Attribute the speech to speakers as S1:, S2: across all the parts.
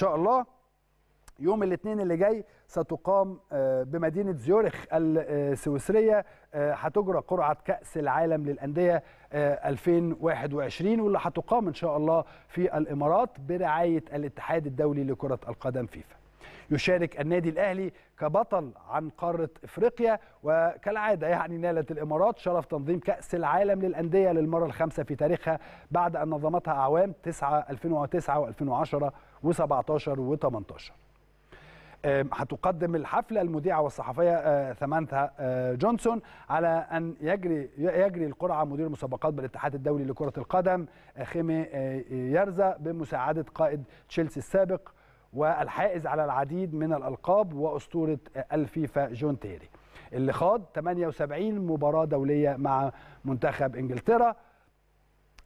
S1: شاء الله يوم الاثنين اللي جاي ستقام آه، بمدينه زيورخ السويسريه آه، هتجرى قرعه كاس العالم للانديه 2021 آه، واللي هتقام ان شاء الله في الامارات برعايه الاتحاد الدولي لكره القدم فيفا يشارك النادي الأهلي كبطل عن قارة إفريقيا وكالعادة يعني نالت الإمارات شرف تنظيم كأس العالم للأندية للمرة الخامسة في تاريخها بعد أن نظمتها أعوام 9 2009 و2010 و17 و18 هتقدم الحفلة المذيعة والصحفية آه، ثمانثا آه، جونسون على أن يجري يجري القرعة مدير مسابقات بالاتحاد الدولي لكرة القدم آه، خيمي يرزا بمساعدة قائد تشيلسي السابق والحائز على العديد من الألقاب وأسطورة الفيفا جون تيري اللي خاض 78 مباراة دولية مع منتخب إنجلترا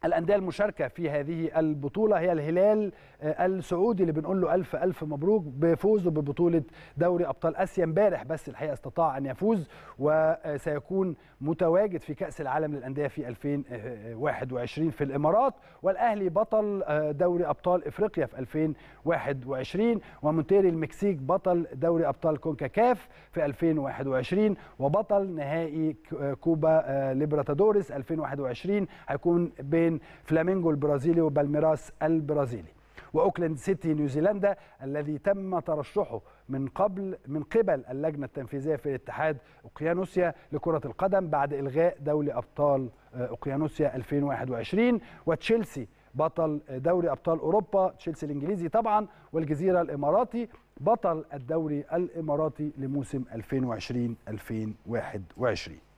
S1: الانديه المشاركه في هذه البطوله هي الهلال آه، السعودي اللي بنقول له الف الف مبروك بفوزه ببطوله دوري ابطال اسيا امبارح بس الحقيقه استطاع ان يفوز وسيكون آه، متواجد في كاس العالم للانديه في 2021 آه، في الامارات والاهلي بطل دوري ابطال افريقيا في 2021 ومونتيري المكسيك بطل دوري ابطال كونكاكاف في 2021 وبطل نهائي كوبا ليبراتادوريس 2021 هيكون بين بين فلامينجو البرازيلي وبالميراس البرازيلي واوكلاند سيتي نيوزيلندا الذي تم ترشحه من قبل من قبل اللجنه التنفيذيه في اتحاد اوقيانوسيا لكره القدم بعد الغاء دوري ابطال آه، اوقيانوسيا 2021 وتشيلسي بطل دوري ابطال اوروبا تشيلسي الانجليزي طبعا والجزيره الاماراتي بطل الدوري الاماراتي لموسم 2020 2021